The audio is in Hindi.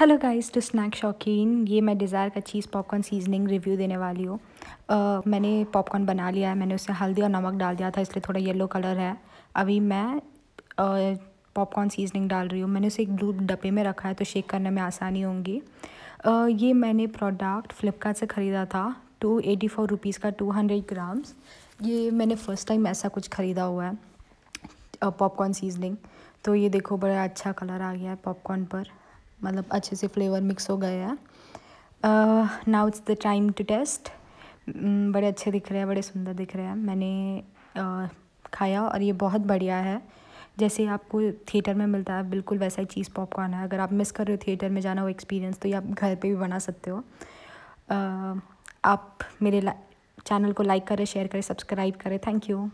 हेलो गाइस टू स्नैक शौकीन ये मैं डिज़ायर का चीज़ पॉपकॉर्न सीजनिंग रिव्यू देने वाली हूँ uh, मैंने पॉपकॉर्न बना लिया है मैंने उसमें हल्दी और नमक डाल दिया था इसलिए थोड़ा येलो कलर है अभी मैं uh, पॉपकॉर्न सीजनिंग डाल रही हूँ मैंने उसे एक ब्लू डब्बे में रखा है तो शेक करने में आसानी होंगी uh, ये मैंने प्रोडक्ट फ्लिपकार्ट से ख़रीदा था टू एटी फोर रुपीज़ का टू हंड्रेड ग्राम्स ये मैंने फ़र्स्ट टाइम ऐसा कुछ ख़रीदा हुआ है पॉपकॉर्न सीजनिंग तो ये देखो बड़ा अच्छा कलर आ गया है पॉपकॉर्न पर मतलब अच्छे से फ्लेवर मिक्स हो गया है now it's the time to test बड़े अच्छे दिख रहे हैं बड़े सुंदर दिख रहे हैं मैंने uh, खाया और ये बहुत बढ़िया है जैसे आपको थिएटर में मिलता है बिल्कुल वैसा ही चीज़ पॉपकॉर्न है अगर आप मिस कर रहे हो थिएटर में जाना हो एक्सपीरियंस तो ये आप घर पे भी बना सकते हो uh, आप मेरे चैनल को लाइक करें शेयर करें सब्सक्राइब करें थैंक यू